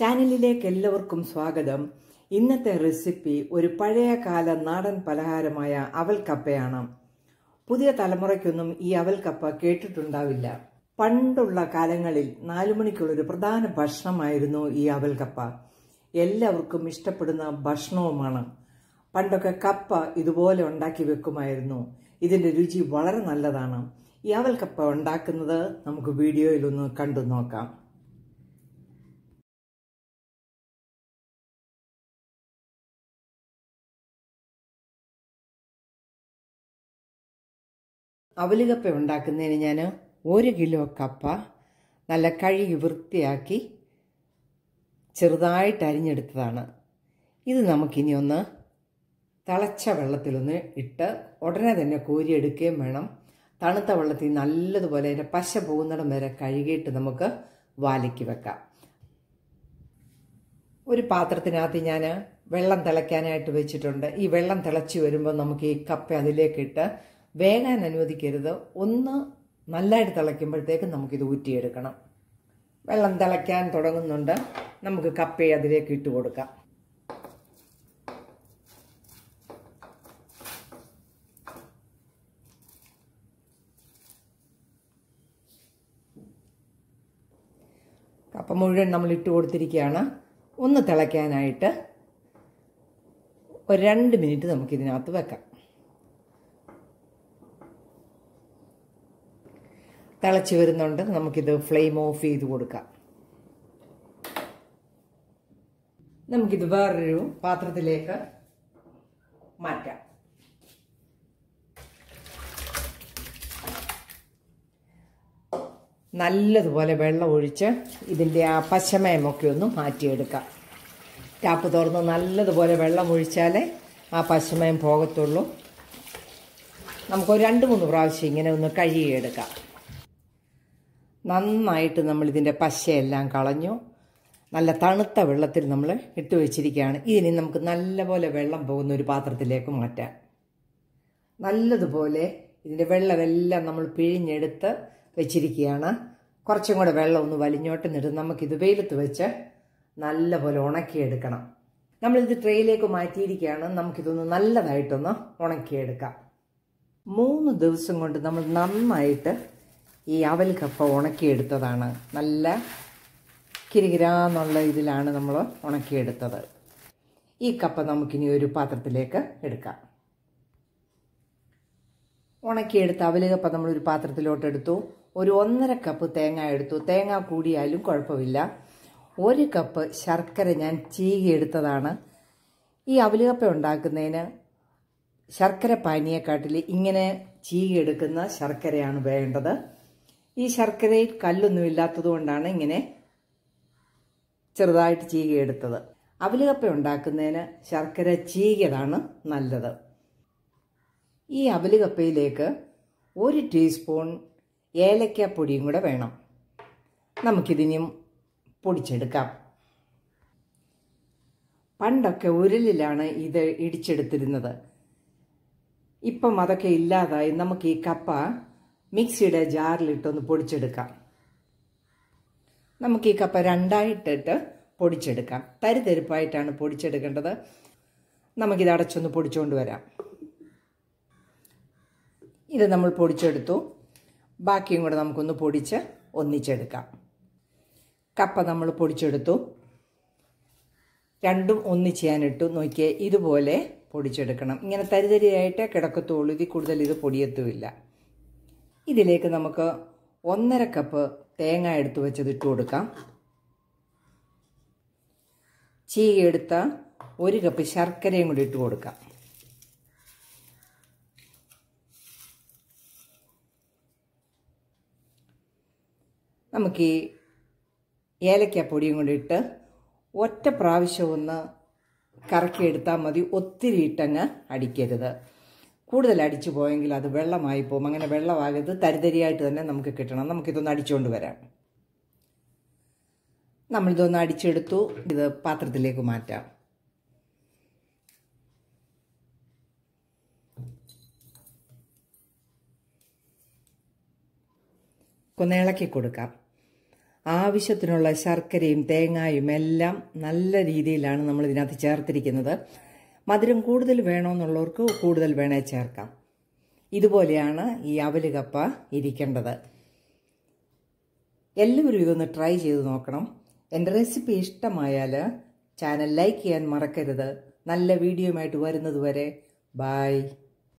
ചാനലിലേക്ക് എല്ലാവർക്കും സ്വാഗതം ഇന്നത്തെ റെസിപ്പി ഒരു പഴയകാല നാടൻ പലഹാരമായ അവൽക്കപ്പയാണ് പുതിയ തലമുറയ്ക്കൊന്നും ഈ അവൽക്കപ്പ കേട്ടിട്ടുണ്ടാവില്ല പണ്ടുള്ള കാലങ്ങളിൽ നാലുമണിക്കുള്ളൊരു പ്രധാന ഭക്ഷണമായിരുന്നു ഈ അവൽക്കപ്പ എല്ലാവർക്കും ഇഷ്ടപ്പെടുന്ന ഭക്ഷണവുമാണ് പണ്ടൊക്കെ കപ്പ ഇതുപോലെ ഉണ്ടാക്കി വെക്കുമായിരുന്നു ഇതിന്റെ രുചി വളരെ നല്ലതാണ് ഈ അവൽക്കപ്പ ഉണ്ടാക്കുന്നത് നമുക്ക് വീഡിയോയിലൊന്ന് കണ്ടു നോക്കാം അവല് കപ്പ ഉണ്ടാക്കുന്നതിന് ഞാൻ ഒരു കിലോ കപ്പ നല്ല കഴുകി വൃത്തിയാക്കി ചെറുതായിട്ട് അരിഞ്ഞെടുത്തതാണ് ഇത് നമുക്കിനി ഒന്ന് തിളച്ച വെള്ളത്തിലൊന്ന് ഇട്ട് ഉടനെ തന്നെ കോരിയെടുക്കുകയും വേണം തണുത്ത വെള്ളത്തിൽ നല്ലതുപോലെ അതിൻ്റെ പശ പോകുന്നിടം വരെ കഴുകിയിട്ട് നമുക്ക് വാലിക്ക് വെക്കാം ഒരു പാത്രത്തിനകത്ത് ഞാൻ വെള്ളം തിളയ്ക്കാനായിട്ട് വെച്ചിട്ടുണ്ട് ഈ വെള്ളം തിളച്ച് വരുമ്പോൾ നമുക്ക് ഈ കപ്പ അതിലേക്കിട്ട് വേകാൻ അനുവദിക്കരുത് ഒന്ന് നല്ലതായിട്ട് തിളയ്ക്കുമ്പോഴത്തേക്ക് നമുക്കിത് ഊറ്റിയെടുക്കണം വെള്ളം തിളയ്ക്കാൻ തുടങ്ങുന്നുണ്ട് നമുക്ക് കപ്പയെ അതിലേക്ക് ഇട്ട് കൊടുക്കാം കപ്പ മുഴുവൻ നമ്മൾ ഇട്ട് കൊടുത്തിരിക്കുകയാണ് ഒന്ന് തിളയ്ക്കാനായിട്ട് ഒരു രണ്ട് മിനിറ്റ് നമുക്കിതിനകത്ത് വെക്കാം തിളച്ച് വരുന്നുണ്ട് നമുക്കിത് ഫ്ലെയിം ഓഫ് ചെയ്ത് കൊടുക്കാം നമുക്കിത് വേറൊരു പാത്രത്തിലേക്ക് മാറ്റാം നല്ലതുപോലെ വെള്ളം ഒഴിച്ച് ഇതിൻ്റെ ആ പശമയമൊക്കെ ഒന്ന് മാറ്റിയെടുക്കാം ടാപ്പ് തുറന്ന് നല്ലതുപോലെ വെള്ളം ഒഴിച്ചാലേ ആ പശമയം പോകത്തുള്ളൂ നമുക്കൊരു രണ്ട് മൂന്ന് പ്രാവശ്യം ഇങ്ങനെ ഒന്ന് കഴുകിയെടുക്കാം നന്നായിട്ട് നമ്മൾ പശയെല്ലാം കളഞ്ഞു നല്ല തണുത്ത വെള്ളത്തിൽ നമ്മൾ ഇട്ട് വെച്ചിരിക്കുകയാണ് ഇതിനി നമുക്ക് നല്ലപോലെ വെള്ളം പോകുന്ന ഒരു പാത്രത്തിലേക്ക് മാറ്റാം നല്ലതുപോലെ ഇതിൻ്റെ വെള്ളമെല്ലാം നമ്മൾ പിഴിഞ്ഞെടുത്ത് വെച്ചിരിക്കുകയാണ് കുറച്ചും കൂടെ വെള്ളം ഒന്ന് വലിഞ്ഞോട്ട് നിട്ട് നമുക്കിത് വെയിലത്ത് വെച്ച് നല്ലപോലെ ഉണക്കിയെടുക്കണം നമ്മളിത് ട്രെയിലേക്ക് മാറ്റിയിരിക്കുകയാണ് നമുക്കിതൊന്ന് നല്ലതായിട്ടൊന്ന് ഉണക്കിയെടുക്കാം മൂന്ന് ദിവസം കൊണ്ട് നമ്മൾ നന്നായിട്ട് ഈ അവൽ കപ്പ ഉണക്കിയെടുത്തതാണ് നല്ല കിരികിരാന്നുള്ള ഇതിലാണ് നമ്മൾ ഉണക്കിയെടുത്തത് ഈ കപ്പ നമുക്കിനി ഒരു പാത്രത്തിലേക്ക് എടുക്കാം ഉണക്കിയെടുത്ത അവൽ കപ്പ നമ്മളൊരു പാത്രത്തിലോട്ട് എടുത്തു ഒരു ഒന്നര കപ്പ് തേങ്ങ എടുത്തു തേങ്ങ കൂടിയാലും കുഴപ്പമില്ല ഒരു കപ്പ് ശർക്കര ഞാൻ ചീകിയെടുത്തതാണ് ഈ അവലുകപ്പ ഉണ്ടാക്കുന്നതിന് ശർക്കര പാനീയക്കാട്ടിൽ ഇങ്ങനെ ചീകിയെടുക്കുന്ന ശർക്കരയാണ് വേണ്ടത് ഈ ശർക്കരയിൽ കല്ലൊന്നും ഇല്ലാത്തതുകൊണ്ടാണ് ഇങ്ങനെ ചെറുതായിട്ട് എടുത്തത് അവലുകപ്പ ഉണ്ടാക്കുന്നതിന് ശർക്കര ചീകിയതാണ് നല്ലത് ഈ അവലുകപ്പയിലേക്ക് ഒരു ടീസ്പൂൺ ഏലക്കപ്പൊടിയും കൂടെ വേണം നമുക്കിതിനും പൊടിച്ചെടുക്കാം പണ്ടൊക്കെ ഉരുളിലാണ് ഇത് ഇടിച്ചെടുത്തിരുന്നത് ഇപ്പം അതൊക്കെ ഇല്ലാതായി നമുക്ക് ഈ കപ്പ മിക്സിയുടെ ജാറിലിട്ടൊന്ന് പൊടിച്ചെടുക്കാം നമുക്ക് ഈ കപ്പ രണ്ടായിട്ടിട്ട് പൊടിച്ചെടുക്കാം തരിതരിപ്പായിട്ടാണ് പൊടിച്ചെടുക്കേണ്ടത് നമുക്കിത് അടച്ചൊന്ന് പൊടിച്ചുകൊണ്ട് വരാം ഇത് നമ്മൾ പൊടിച്ചെടുത്തു ബാക്കിയും കൂടെ നമുക്കൊന്ന് പൊടിച്ച് ഒന്നിച്ചെടുക്കാം കപ്പ നമ്മൾ പൊടിച്ചെടുത്തു രണ്ടും ഒന്നിച്ച് ഞാനിട്ടു നോക്കിയേ ഇതുപോലെ പൊടിച്ചെടുക്കണം ഇങ്ങനെ തരിതരിയായിട്ട് കിടക്കത്തുള്ളൂ ഇതിൽ കൂടുതൽ ഇത് പൊടിയത്തുമില്ല ഇതിലേക്ക് നമുക്ക് ഒന്നര കപ്പ് തേങ്ങ എടുത്ത് വെച്ചത് ഇട്ട് കൊടുക്കാം ചീയെടുത്ത ഒരു കപ്പ് ശർക്കരയും കൂടി ഇട്ട് കൊടുക്കാം നമുക്ക് ഈ ഏലക്കപ്പൊടിയും കൂടി ഇട്ട് ഒറ്റ പ്രാവശ്യം ഒന്ന് കറക്കിയെടുത്താൽ മതി ഒത്തിരി ഇട്ടങ്ങ് അടിക്കരുത് കൂടുതൽ അടിച്ചു പോയെങ്കിൽ അത് വെള്ളമായി പോകും അങ്ങനെ വെള്ളമാകരുത് തരിതരിയായിട്ട് തന്നെ നമുക്ക് കിട്ടണം നമുക്കിതൊന്ന് അടിച്ചുകൊണ്ട് വരാം നമ്മളിതൊന്ന് അടിച്ചെടുത്തു ഇത് പാത്രത്തിലേക്ക് മാറ്റാം ഒന്ന് ഇളക്കി കൊടുക്കാം ആവശ്യത്തിനുള്ള ശർക്കരയും തേങ്ങായും എല്ലാം നല്ല രീതിയിലാണ് നമ്മൾ ഇതിനകത്ത് ചേർത്തിരിക്കുന്നത് മധുരം കൂടുതൽ വേണമെന്നുള്ളവർക്ക് കൂടുതൽ വേണേൽ ചേർക്കാം ഇതുപോലെയാണ് ഈ അവലുകപ്പ കപ്പ ഇരിക്കേണ്ടത് എല്ലാവരും ഇതൊന്ന് ട്രൈ ചെയ്ത് നോക്കണം എൻ്റെ റെസിപ്പി ഇഷ്ടമായാൽ ചാനൽ ലൈക്ക് ചെയ്യാൻ മറക്കരുത് നല്ല വീഡിയോയുമായിട്ട് വരുന്നത് വരെ ബായ്